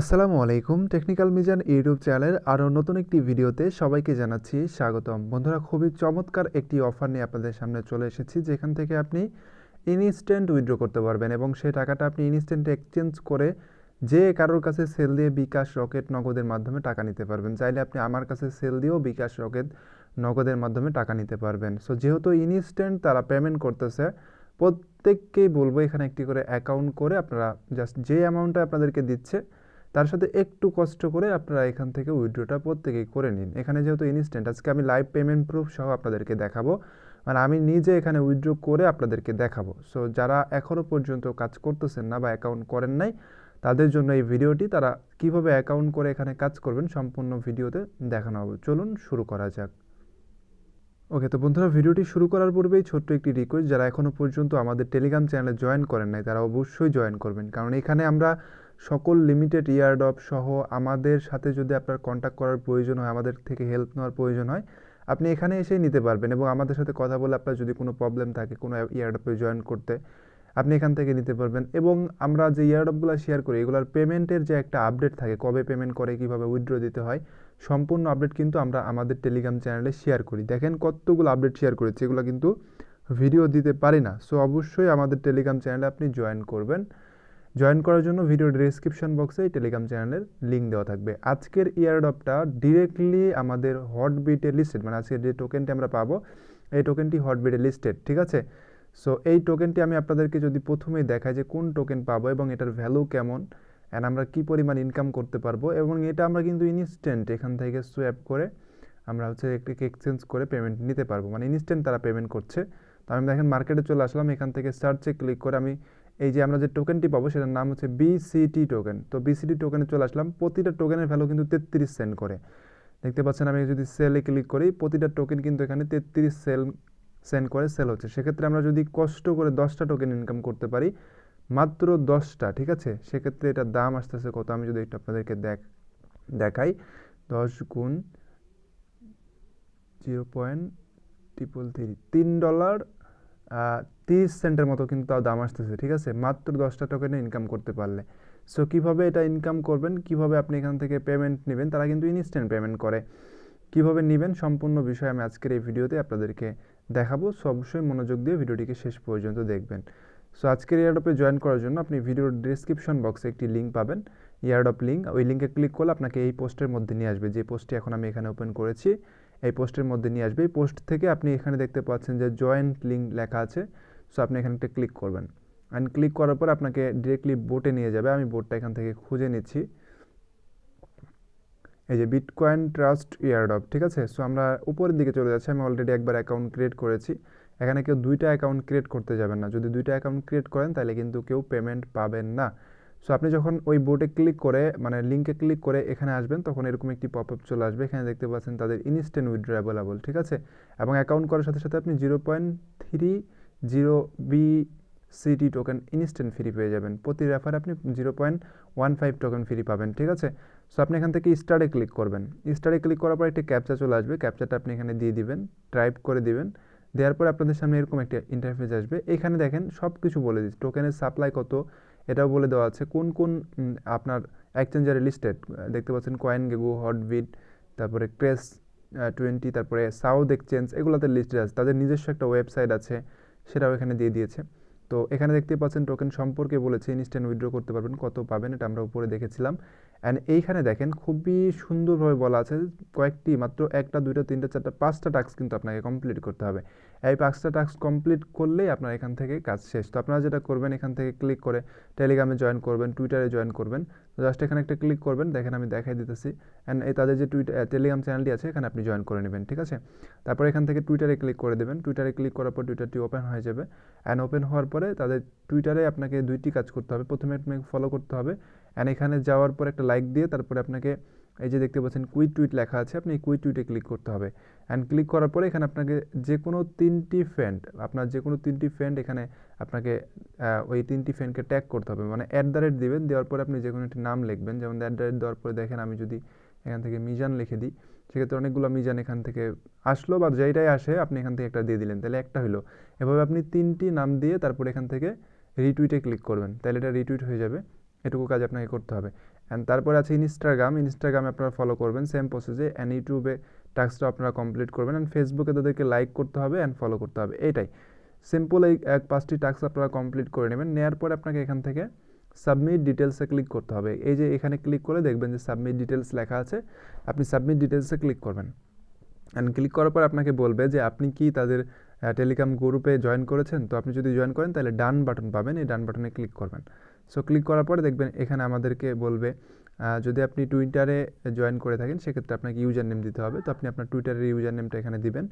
আসসালামু আলাইকুম technical Mizan YouTube চ্যানেলের আরও নতুন একটি ভিডিওতে সবাইকে জানাচ্ছি স্বাগতম বন্ধুরা খুবই চমৎকার একটি অফার নিয়ে আপনাদের সামনে চলে এসেছি যেখান থেকে আপনি ইনস্ট্যান্ট উইথড্র করতে পারবেন এবং সেই টাকাটা আপনি ইনস্ট্যান্ট এক্সচেঞ্জ করে যে কারোর কাছে সেল দিয়ে বিকাশ রকেট নগদের মাধ্যমে টাকা নিতে পারবেন চাইলে আপনি আমার কাছে সেল দিয়েও বিকাশ রকেট নগদের মাধ্যমে টাকা নিতে পারবেন সো যেহেতু ইনস্ট্যান্ট তারা পেমেন্ট করতেছে প্রত্যেককেই বলবো এখানে একটি করে অ্যাকাউন্ট করে আপনারা জাস্ট যে অ্যামাউন্টটা আপনাদেরকে দিচ্ছে তার সাথে একটু কষ্ট করে আপনারা এখান থেকে উইড্রোটা প্রত্যেকেই করে নিন এখানে যেহেতু ইনস্ট্যান্ট আজকে আমি লাইভ পেমেন্ট প্রুফ সহ আপনাদেরকে দেখাবো মানে আমি নিজে এখানে উইড্রো করে আপনাদেরকে দেখাবো সো যারা এখনও পর্যন্ত কাজ করতেছেন না বা অ্যাকাউন্ট করেন নাই তাদের জন্য এই ভিডিওটি তারা কিভাবে অ্যাকাউন্ট করে এখানে কাজ করবেন সম্পূর্ণ ভিডিওতে দেখানো হবে চলুন শুরু করা যাক ওকে তো বন্ধুরা ভিডিওটি শুরু করার পূর্বেই ছোট্ট একটি রিকোয়েস্ট যারা এখনও পর্যন্ত আমাদের টেলিগ্রাম চ্যানেলে জয়েন করেন নাই তারা অবশ্যই জয়েন করবেন কারণ এখানে আমরা সকল লিমিটেড ইয়ারডপ সহ আমাদের সাথে যদি আপনার কন্ট্যাক্ট করার প্রয়োজন হয় আমাদের থেকে হেল্প নেওয়ার প্রয়োজন হয় আপনি এখানে এসেই নিতে পারবেন এবং আমাদের সাথে কথা বলে আপনার যদি কোনো প্রবলেম থাকে কোনো ইয়ারডপে জয়েন করতে আপনি এখান থেকে নিতে পারবেন এবং আমরা যে ইয়ারডপগুলো শেয়ার করি এগুলোর পেমেন্টের যে একটা আপডেট থাকে কবে পেমেন্ট করে কীভাবে উইথড্র দিতে হয় সম্পূর্ণ আপডেট কিন্তু আমরা আমাদের টেলিগ্রাম চ্যানেলে শেয়ার করি দেখেন কতগুলো আপডেট শেয়ার করেছি এগুলো কিন্তু ভিডিও দিতে পারি না সো অবশ্যই আমাদের টেলিগ্রাম চ্যানেলে আপনি জয়েন করবেন জয়েন করার জন্য ভিডিও ডিসক্রিপশন বক্সে টেলিগ্রাম চ্যানেলের লিঙ্ক দেওয়া থাকবে আজকের ইয়ারডপটা ডিরেক্টলি আমাদের হটবিটে লিস্টেড মানে আজকের যে টোকেনটি আমরা পাবো এই টোকেনটি হটবিটে লিস্টেড ঠিক আছে সো এই টোকেনটি আমি আপনাদেরকে যদি প্রথমেই দেখাই যে কোন টোকেন পাবো এবং এটার ভ্যালু কেমন অ্যান্ড আমরা কী পরিমাণ ইনকাম করতে পারবো এবং এটা আমরা কিন্তু ইনস্ট্যান্ট এখান থেকে সোয়াপ করে আমরা হচ্ছে একটি এক্সচেঞ্জ করে পেমেন্ট নিতে পারবো মানে ইনস্ট্যান্ট তারা পেমেন্ট করছে তো আমি দেখেন মার্কেটে চলে আসলাম এখান থেকে সার্চে ক্লিক করে আমি এই যে আমরা যে টোকেনটি পাবো সেটার নাম হচ্ছে বিসিটি টোকেন তো বিসিটি টোকেনে চলে আসলাম প্রতিটা টোকেনের ভ্যালু কিন্তু তেত্রিশ সেন্ট করে দেখতে পাচ্ছেন আমি যদি সেলে ক্লিক করি প্রতিটা টোকেন কিন্তু এখানে তেত্রিশ সেল সেন্ড করে সেল হচ্ছে সেক্ষেত্রে আমরা যদি কষ্ট করে দশটা টোকেন ইনকাম করতে পারি মাত্র দশটা ঠিক আছে সেক্ষেত্রে এটার দাম আসতেছে কত আমি যদি একটু আপনাদেরকে দেখ দেখাই দশ গুণ জিরো পয়েন্ট ট্রিপল থ্রি তিন ডলার তিরিশ সেন্টের মতো কিন্তু তাও দাম আসতেছে ঠিক আছে মাত্র দশটা টোকেনে ইনকাম করতে পারলে সো কীভাবে এটা ইনকাম করবেন কিভাবে আপনি এখান থেকে পেমেন্ট নেবেন তারা কিন্তু ইনস্ট্যান্ট পেমেন্ট করে কিভাবে নেবেন সম্পূর্ণ বিষয় আমি আজকের এই ভিডিওতে আপনাদেরকে দেখাবো সবসময় মনোযোগ দিয়ে ভিডিওটিকে শেষ পর্যন্ত দেখবেন সো আজকের এয়ারডপে জয়েন করার জন্য আপনি ভিডিওর ডিসক্রিপশন বক্সে একটি লিঙ্ক পাবেন এয়ারডপ লিঙ্ক ওই লিঙ্কে ক্লিক করলে আপনাকে এই পোস্টের মধ্যে নিয়ে আসবে যে পোস্টটি এখন আমি এখানে ওপেন করেছি এই পোস্টের মধ্যে নিয়ে আসবে এই পোস্ট থেকে আপনি এখানে দেখতে পাচ্ছেন যে জয়েন্ট লিঙ্ক লেখা আছে সো আপনি এখানটা ক্লিক করবেন অ্যান্ড ক্লিক করার পর আপনাকে ডিরেক্টলি বোটে নিয়ে যাবে আমি বোটটা এখান থেকে খুঁজে নিচ্ছি এই যে বিটকয়েন ট্রাস্ট ইয়ারডপ ঠিক আছে সো আমরা উপরের দিকে চলে যাচ্ছি আমি অলরেডি একবার অ্যাকাউন্ট ক্রিয়েট করেছি এখানে কেউ দুইটা অ্যাকাউন্ট ক্রিয়েট করতে যাবেন না যদি দুইটা অ্যাকাউন্ট ক্রিয়েট করেন তাহলে কিন্তু কেউ পেমেন্ট পাবেন না সো আপনি যখন ওই বোর্ডে ক্লিক করে মানে লিঙ্কে ক্লিক করে এখানে আসবেন তখন এরকম একটি পপ আপ চলে আসবে এখানে দেখতে পাচ্ছেন তাদের ইনস্ট্যান্ট উইথড্র অ্যাভেলেবল ঠিক আছে এবং অ্যাকাউন্ট করার সাথে সাথে আপনি zero point three zero BCT token instant free পেয়ে যাবেন প্রতি রেফারে আপনি zero point one five token free পাবেন ঠিক আছে সো আপনি এখান থেকে স্টারে ক্লিক করবেন স্টারে ক্লিক করার পর একটি ক্যাপচা চলে আসবে ক্যাপচাটা আপনি এখানে দিয়ে দিবেন টাইপ করে দিবেন দেওয়ার পর আপনাদের সামনে এরকম একটা ইন্টারফেস আসবে এখানে দেখেন সব কিছু বলে দিচ্ছে টোকেনের সাপ্লাই কত এটাও বলে দেওয়া আছে কোন কোন আপনার এক্সচেঞ্জারে লিস্টেড দেখতে পাচ্ছেন কয়েন গেগু হটবিট তারপরে ক্রেস টোয়েন্টি তারপরে সাউথ এক্সচেঞ্জ এগুলোতে লিস্টেড আছে তাদের নিজস্ব একটা ওয়েবসাইট আছে সেটাও এখানে দিয়ে দিয়েছে তো এখানে দেখতে পাচ্ছেন টোকেন সম্পর্কে বলেছে ইনস্ট্যান্ট উইড্রো করতে পারবেন কত পাবেন এটা আমরা উপরে দেখেছিলাম অ্যান্ড এইখানে দেখেন খুবই সুন্দরভাবে বলা আছে কয়েকটি মাত্র একটা দুইটা তিনটা চারটা পাঁচটা টাস্ক কিন্তু আপনাকে কমপ্লিট করতে হবে এই পাঁচটা টাস্ক কমপ্লিট করলেই আপনার এখান থেকে কাজ শেষ তো আপনারা যেটা করবেন এখান থেকে ক্লিক করে টেলিগ্রামে জয়েন করবেন টুইটারে জয়েন করবেন তো জাস্ট এখানে একটা ক্লিক করবেন দেখেন আমি দেখাই দিতেছি অ্যান্ড এই তাদের যে টুইটার টেলিগ্রাম চ্যানেলটি আছে এখানে আপনি জয়েন করে নেবেন ঠিক আছে তারপর এখান থেকে টুইটারে ক্লিক করে দেবেন টুইটারে ক্লিক করার পর টুইটারটি ওপেন হয়ে যাবে অ্যান্ড ওপেন হওয়ার পরে তাদের টুইটারে আপনাকে দুইটি কাজ করতে হবে প্রথমে আপনাকে ফলো করতে হবে অ্যান্ড এখানে যাওয়ার পর একটা লাইক দিয়ে তারপরে আপনাকে এই যে দেখতে পাচ্ছেন কুইট টুইট লেখা আছে আপনি কুইক টুইটে ক্লিক করতে হবে অ্যান্ড ক্লিক করার পরে এখানে আপনাকে যে কোনো তিনটি ফ্রেন্ড আপনার যে কোনো তিনটি ফ্রেন্ড এখানে আপনাকে ওই তিনটি ফ্রেন্ডকে ট্যাগ করতে হবে মানে অ্যাট দ্য রেট দেবেন দেওয়ার পরে আপনি যে কোনো একটি নাম লিখবেন যেমন অ্যাট দ্য রেট দেওয়ার পরে দেখেন আমি যদি এখান থেকে মিজান লিখে দিই সেক্ষেত্রে অনেকগুলো মিজান এখান থেকে আসলো বা যেটাই আসে আপনি এখান থেকে একটা দিয়ে দিলেন তাহলে একটা হলো এভাবে আপনি তিনটি নাম দিয়ে তারপরে এখান থেকে রিটুইটে ক্লিক করবেন তাহলে এটা রিটুইট হয়ে যাবে এটুকু কাজ আপনাকে করতে হবে অ্যান্ড তারপরে আছে ইনস্টাগ্রাম ইনস্টাগ্রামে আপনারা ফলো করবেন সেম প্রসেসে অ্যান্ড ইউটিউবে টাস্কটা আপনারা কমপ্লিট করবেন অ্যান্ড ফেসবুকে তাদেরকে লাইক করতে হবে অ্যান্ড ফলো করতে হবে এটাই সিম্পল এই এক পাঁচটি টাস্ক আপনারা কমপ্লিট করে নেবেন নেওয়ার পরে আপনাকে এখান থেকে সাবমিট ডিটেলসে ক্লিক করতে হবে এই যে এখানে ক্লিক করে দেখবেন যে সাবমিট ডিটেলস লেখা আছে আপনি সাবমিট ডিটেলসে ক্লিক করবেন অ্যান্ড ক্লিক করার পর আপনাকে বলবে যে আপনি কি তাদের টেলিগ্রাম গ্রুপে জয়েন করেছেন তো আপনি যদি জয়েন করেন তাহলে ডান বাটন পাবেন এই ডান বাটনে ক্লিক করবেন সো ক্লিক করার পরে দেখবেন এখানে আমাদেরকে বলবে যদি আপনি টুইটারে জয়েন করে থাকেন সেক্ষেত্রে আপনাকে ইউজার নেম দিতে হবে তো আপনি আপনার টুইটারের ইউজার নেমটা এখানে দিবেন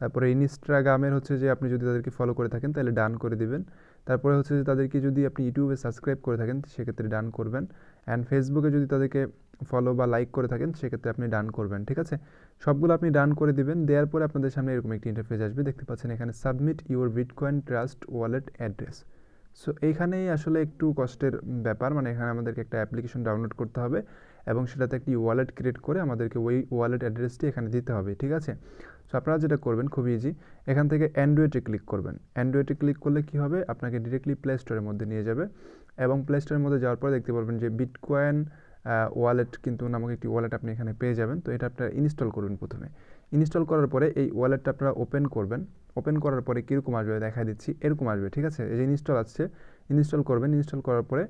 তারপরে ইনস্টাগ্রামের হচ্ছে যে আপনি যদি তাদেরকে ফলো করে থাকেন তাহলে ডান করে দিবেন তারপরে হচ্ছে যে তাদেরকে যদি আপনি ইউটিউবে সাবস্ক্রাইব করে থাকেন সেক্ষেত্রে ডান করবেন অ্যান্ড ফেসবুকে যদি তাদেরকে ফলো বা লাইক করে থাকেন সেক্ষেত্রে আপনি ডান করবেন ঠিক আছে সবগুলো আপনি ডান করে দিবেন দেওয়ার পরে আপনাদের সামনে এরকম একটি ইন্টারফেস আসবে দেখতে পাচ্ছেন এখানে submit your Bitcoin Trust Wallet address so এইখানেই আসলে একটু কষ্টের ব্যাপার মানে এখানে আমাদেরকে একটা অ্যাপ্লিকেশন ডাউনলোড করতে হবে এবং সেটাতে একটি ওয়ালেট ক্রিয়েট করে আমাদেরকে ওই ওয়ালেট অ্যাড্রেসটি এখানে দিতে হবে ঠিক আছে সো আপনারা যেটা করবেন খুব ইজি এখান থেকে অ্যান্ড্রয়েডে ক্লিক করবেন অ্যান্ড্রয়েডে ক্লিক করলে কি হবে আপনাকে ডিরেক্টলি প্লে স্টোরের মধ্যে নিয়ে যাবে এবং প্লে স্টোরের মধ্যে যাওয়ার পর দেখতে পারবেন যে বিটকয়েন ওয়ালেট কিন্তু নামক একটি ওয়ালেট আপনি এখানে পেয়ে যাবেন তো এটা আপনারা ইনস্টল করবেন প্রথমে ইনস্টল করার পরে এই ওয়ালেটটা আপনারা ওপেন করবেন ওপেন করার পরে কীরকম আসবে দেখা দিচ্ছি এরকম আসবে ঠিক আছে এই যে ইনস্টল আসছে ইনস্টল করবেন ইনস্টল করার পরে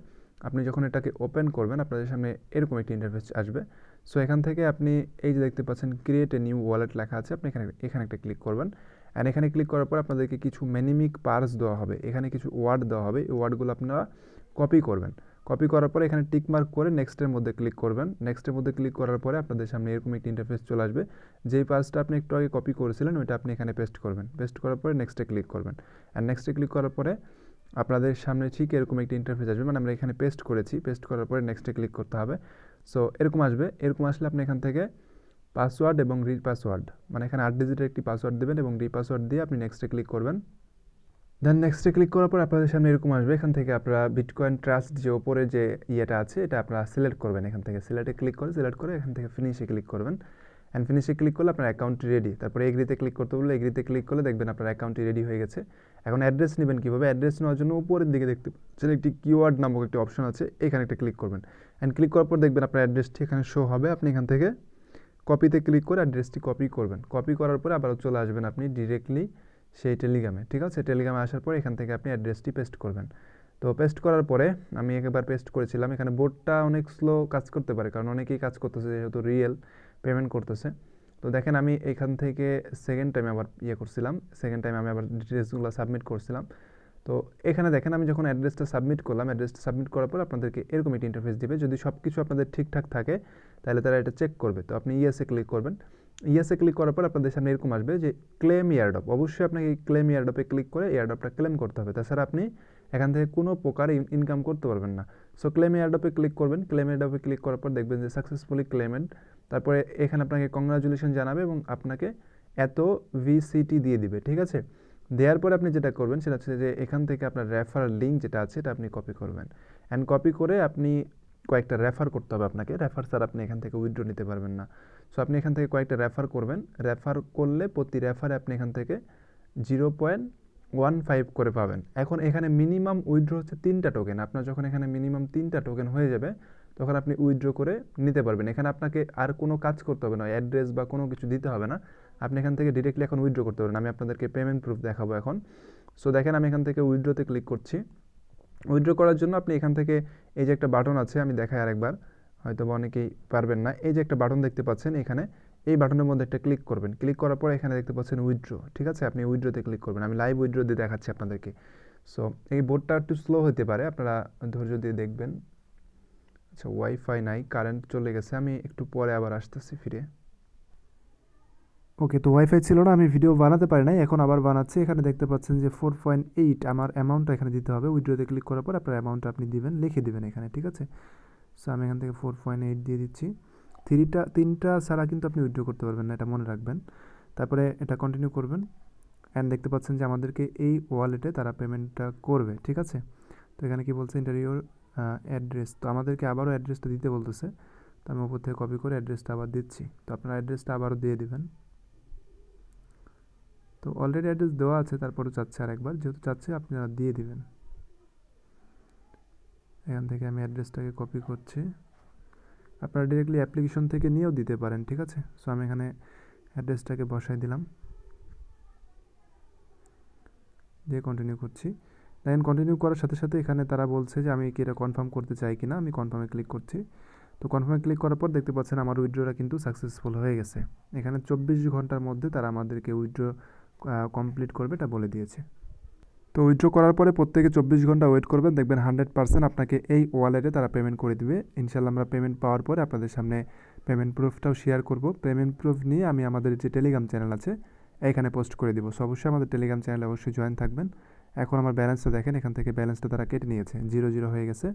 আপনি যখন এটাকে ওপেন করবেন আপনাদের সামনে এরকম একটি ইন্টারফেস আসবে সো এখান থেকে আপনি এই যে দেখতে পাচ্ছেন ক্রিয়েট এ নিউ ওয়ালেট লেখা আছে আপনি এখানে এখানে একটা ক্লিক করবেন অ্যান্ড এখানে ক্লিক করার পর আপনাদেরকে কিছু ম্যানিমিক পার্স দেওয়া হবে এখানে কিছু ওয়ার্ড দেওয়া হবে এই ওয়ার্ডগুলো আপনারা কপি করবেন কপি করার পরে এখানে টিক মার্ক করে নেক্সটের মধ্যে ক্লিক করবেন নেক্সটের মধ্যে ক্লিক করার পরে আপনাদের সামনে এরকম একটি ইন্টারফেস চলে আসবে যেই পাসটা আপনি একটু আগে কপি করেছিলেন ওইটা আপনি এখানে পেস্ট করবেন পেস্ট করার পরে নেক্সটে ক্লিক করবেন অ্যান্ড নেক্সটে ক্লিক করার পরে আপনাদের সামনে ঠিক এরকম একটি ইন্টারফেস আসবে মানে আমরা এখানে পেস্ট করেছি পেস্ট করার পরে নেক্সটে ক্লিক করতে হবে সো এরকম আসবে এরকম আসলে আপনি এখান থেকে পাসওয়ার্ড এবং রি পাসওয়ার্ড মানে এখানে আট ডিজিটের একটি পাসওয়ার্ড দেবেন এবং রি পাসওয়ার্ড দিয়ে আপনি নেক্সটে ক্লিক করবেন দেন নেক্সটে ক্লিক করার পর আপনাদের সামনে এরকম আসবে এখান থেকে আপনারা বিটকয়েন ট্রাস্ট যে ওপরে যে ইয়েটা আছে এটা আপনারা সিলেক্ট করবেন এখান থেকে সিলেক্টে ক্লিক করে সিলেক্ট করে এখান থেকে ফিনিশে ক্লিক করবেন অ্যান্ড ফিনিশে ক্লিক করলে আপনার অ্যাকাউন্টটি রেডি তারপরে এগ্রিতে ক্লিক করতে বললে এগ্রিতে ক্লিক করলে দেখবেন আপনার অ্যাকাউন্টটি রেডি হয়ে গেছে এখন অ্যাড্রেস নেবেন কীভাবে অ্যাড্রেস নেওয়ার জন্য উপরের দিকে দেখতে পাচ্ছেন একটি কিওয়ার্ড নামক একটি অপশন আছে এখানে একটা ক্লিক করবেন অ্যান্ড ক্লিক করার পর দেখবেন আপনার অ্যাড্রেসটি এখানে শো হবে আপনি এখান থেকে কপিতে ক্লিক করে অ্যাড্রেসটি কপি করবেন কপি করার পরে আবার চলে আসবেন আপনি ডিরেক্টলি সেই টেলিগ্রামে ঠিক আছে টেলিগ্রামে আসার পরে এখান থেকে আপনি অ্যাড্রেসটি পেস্ট করবেন তো পেস্ট করার পরে আমি একবার পেস্ট করেছিলাম এখানে বোর্ডটা অনেক স্লো কাজ করতে পারে কারণ অনেকেই কাজ করতেছে যেহেতু রিয়েল পেমেন্ট করতেছে তো দেখেন আমি এখান থেকে সেকেন্ড টাইম আবার ইয়ে করছিলাম সেকেন্ড টাইম আমি আবার ডিটেলসগুলো সাবমিট করছিলাম তো এখানে দেখেন আমি যখন অ্যাড্রেসটা সাবমিট করলাম অ্যাড্রেসটা সাবমিট করার পর আপনাদেরকে এরকম একটি ইন্টারফেস দিবে যদি সব কিছু আপনাদের ঠিকঠাক থাকে তাহলে তারা এটা চেক করবে তো আপনি ইয়েসে ক্লিক করবেন ইয়েসে ক্লিক করার পর আপনাদের সামনে এরকম আসবে যে ক্লেম ইয়ারডপ অবশ্যই আপনাকে ক্লেম ইয়ারডপে ক্লিক করে ইয়ারডপটা ক্লেম করতে হবে তাছাড়া আপনি এখান থেকে কোনো প্রকার ইনকাম করতে পারবেন না সো ক্লেম ইয়ারডপে ক্লিক করবেন ক্লেম ইয়ারডপে ক্লিক করার পর দেখবেন যে সাকসেসফুলি ক্লেমেন্ট তারপরে এখানে আপনাকে কংগ্রাচুলেশন জানাবে এবং আপনাকে এত ভিসিটি দিয়ে দিবে ঠিক আছে দেওয়ার পরে আপনি যেটা করবেন সেটা হচ্ছে যে এখান থেকে আপনার রেফারাল লিঙ্ক যেটা আছে এটা আপনি কপি করবেন অ্যান্ড কপি করে আপনি কয়েকটা রেফার করতে হবে আপনাকে রেফার স্যার আপনি এখান থেকে উইথড্র নিতে পারবেন না সো আপনি এখান থেকে কয়েকটা রেফার করবেন রেফার করলে প্রতি রেফারে আপনি এখান থেকে জিরো পয়েন্ট ওয়ান ফাইভ করে পাবেন এখন এখানে মিনিমাম উইথড্র হচ্ছে তিনটা টোকেন আপনার যখন এখানে মিনিমাম তিনটা টোকেন হয়ে যাবে তখন আপনি উইথড্র করে নিতে পারবেন এখানে আপনাকে আর কোনো কাজ করতে হবে না অ্যাড্রেস বা কোনো কিছু দিতে হবে না আপনি এখান থেকে ডিরেক্টলি এখন উইথড্র করতে পারবেন আমি আপনাদেরকে পেমেন্ট প্রুফ দেখাবো এখন সো দেখেন আমি এখান থেকে উইথড্রোতে ক্লিক করছি উইড্রো করার জন্য আপনি এখান থেকে এই যে একটা বাটন আছে আমি দেখাই আরেকবার হয়তো বা অনেকেই পারবেন না এই যে একটা বাটন দেখতে পাচ্ছেন এখানে এই বাটনের মধ্যে একটা ক্লিক করবেন ক্লিক করার পর এখানে দেখতে পাচ্ছেন উইড্রো ঠিক আছে আপনি উইড্রোতে ক্লিক করবেন আমি লাইভ উইড্রো দিয়ে দেখাচ্ছি আপনাদেরকে সো এই বোর্ডটা একটু স্লো হতে পারে আপনারা ধৈর্য দিয়ে দেখবেন আচ্ছা ওয়াইফাই নাই কারেন্ট চলে গেছে আমি একটু পরে আবার আসতেছি ফিরে ওকে তো ওয়াইফাই ছিল না আমি ভিডিও বানাতে পারি নাই এখন আবার বানাচ্ছি এখানে দেখতে পাচ্ছেন যে ফোর পয়েন্ট এইট আমার অ্যামাউন্টটা এখানে দিতে হবে উইড্রোতে ক্লিক করার পর আপনার অ্যামাউন্টটা আপনি দিবেন লিখে দেবেন এখানে ঠিক আছে সো আমি এখান থেকে ফোর পয়েন্ট এইট দিয়ে দিচ্ছি থ্রিটা তিনটা ছাড়া কিন্তু আপনি উইড্রো করতে পারবেন না এটা মনে রাখবেন তারপরে এটা কন্টিনিউ করবেন অ্যান্ড দেখতে পাচ্ছেন যে আমাদেরকে এই ওয়ালেটে তারা পেমেন্টটা করবে ঠিক আছে তো এখানে কি বলছে ইন্টারভিউর অ্যাড্রেস তো আমাদেরকে আবারও অ্যাড্রেসটা দিতে বলতেছে তো আমি উপর থেকে কপি করে অ্যাড্রেসটা আবার দিচ্ছি তো আপনার অ্যাড্রেসটা আবারও দিয়ে দেবেন তো অলরেডি অ্যাড্রেস দেওয়া আছে তারপরে চাচ্ছে আরেকবার যেহেতু চাচ্ছে আপনারা দিয়ে দিবেন এখান থেকে আমি অ্যাড্রেসটাকে কপি করছি আপনারা ডিরেক্টলি অ্যাপ্লিকেশন থেকে নিয়েও দিতে পারেন ঠিক আছে সো আমি এখানে অ্যাড্রেসটাকে বসাই দিলাম দিয়ে কন্টিনিউ করছি দেখেন কন্টিনিউ করার সাথে সাথে এখানে তারা বলছে যে আমি কি এটা কনফার্ম করতে চাই কি না আমি কনফার্মে ক্লিক করছি তো কনফার্মে ক্লিক করার পর দেখতে পাচ্ছেন আমার উইড্রোটা কিন্তু সাকসেসফুল হয়ে গেছে এখানে চব্বিশ ঘন্টার মধ্যে তারা আমাদেরকে উইড্রো কমপ্লিট করবে এটা বলে দিয়েছে তো উইথড্র করার পরে প্রত্যেকে চব্বিশ ঘন্টা ওয়েট করবেন দেখবেন হান্ড্রেড পার্সেন্ট আপনাকে এই ওয়ালেটে তারা পেমেন্ট করে দিবে ইনশাল্লাহ আমরা পেমেন্ট পাওয়ার পরে আপনাদের সামনে পেমেন্ট প্রুফটাও শেয়ার করব পেমেন্ট প্রুফ নিয়ে আমি আমাদের যে টেলিগ্রাম চ্যানেল আছে এখানে পোস্ট করে দেবো সো অবশ্যই আমাদের টেলিগ্রাম চ্যানেলে অবশ্যই জয়েন থাকবেন এখন আমার ব্যালেন্সটা দেখেন এখান থেকে ব্যালেন্সটা তারা কেটে নিয়েছে জিরো জিরো হয়ে গেছে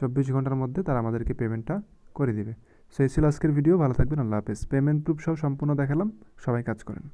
চব্বিশ ঘন্টার মধ্যে তারা আমাদেরকে পেমেন্টটা করে দিবে সো এই ছিল আজকের ভিডিও ভালো থাকবেন আল্লাহ হাফেজ পেমেন্ট প্রুফ সব সম্পূর্ণ দেখালাম সবাই কাজ করেন